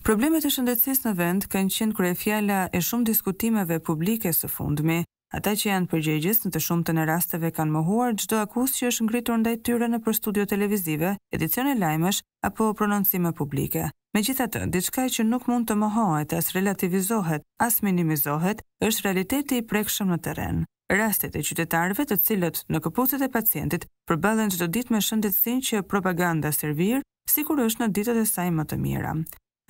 Problemet e shëndetësisë në vend kanë qenë kryefjala e shumë diskutimeve publike së fundmi. Ata që janë përgjegjës në të shumë të në rasteve kanë mohuar gjdo akus që është ngritur ndaj tyre në për studio televizive, edicione lajmësh apo prononcime publike. Me gjitha të, diçka që nuk mund të mohohet, as relativizohet, as minimizohet, është realiteti i prekshëm në teren. Rastet e qytetarëve të cilët në këpucet e pacientit përbëllën gjdo dit me shëndetësin që propaganda servir, sikur është në ditët e saj më të mira.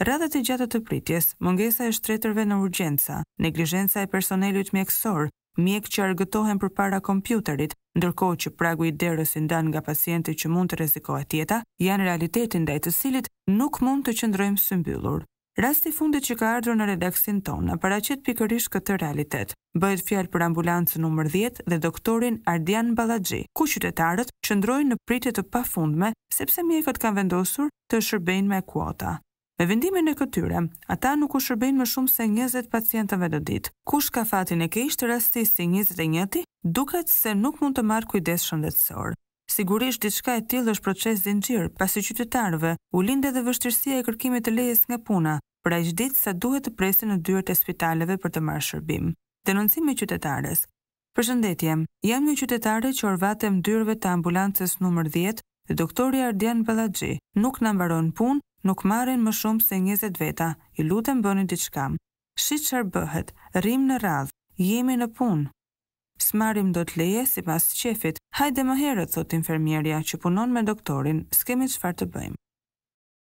Radhët e gjatë të pritjes, mungesa e shtretërve në urgjenca, neglizhenca e personelit mjekësor, mjekë që argëtohen për para kompjuterit, ndërko që pragu i derës ndan nga pasienti që mund të rezikohet tjeta, janë realitetin dhe të silit nuk mund të qëndrojmë sëmbyllur. Rasti i fundit që ka ardhur në redaksin tonë, në paracet pikërish këtë realitet, bëjt fjal për ambulancë nëmër 10 dhe doktorin Ardian Balagji, ku qytetarët qëndrojnë në pritje të pafundme sepse mjekët kanë vendosur të shërbejnë me kuota. Me vendimin e këtyre, ata nuk u shërbejnë më shumë se 20 pacientëve në ditë. Kush ka fatin e keq të rastit si 21-ti, duket se nuk mund të marr kujdes shëndetësor. Sigurisht diçka e tillë është proces zinxhir, pasi qytetarëve u lind edhe vështirsia e kërkimit të lejes nga puna, pra që ditë sa duhet të presin në dyert e spitaleve për të marrë shërbim. Denoncimi qytetarës. Përshëndetje. Jam një qytetare që orvatem dyerve të ambulancës numër 10 dhe doktori Ardian Ballaxhi. Nuk na mbaron punë nuk marrin më shumë se 20 veta, i lutem bëni diçka. Shiç qërë bëhet, rrim në radhë, jemi në punë. Smarim do të leje si pas qefit, hajde më herët, sot infermierja që punon me doktorin, s'kemi qëfar të bëjmë.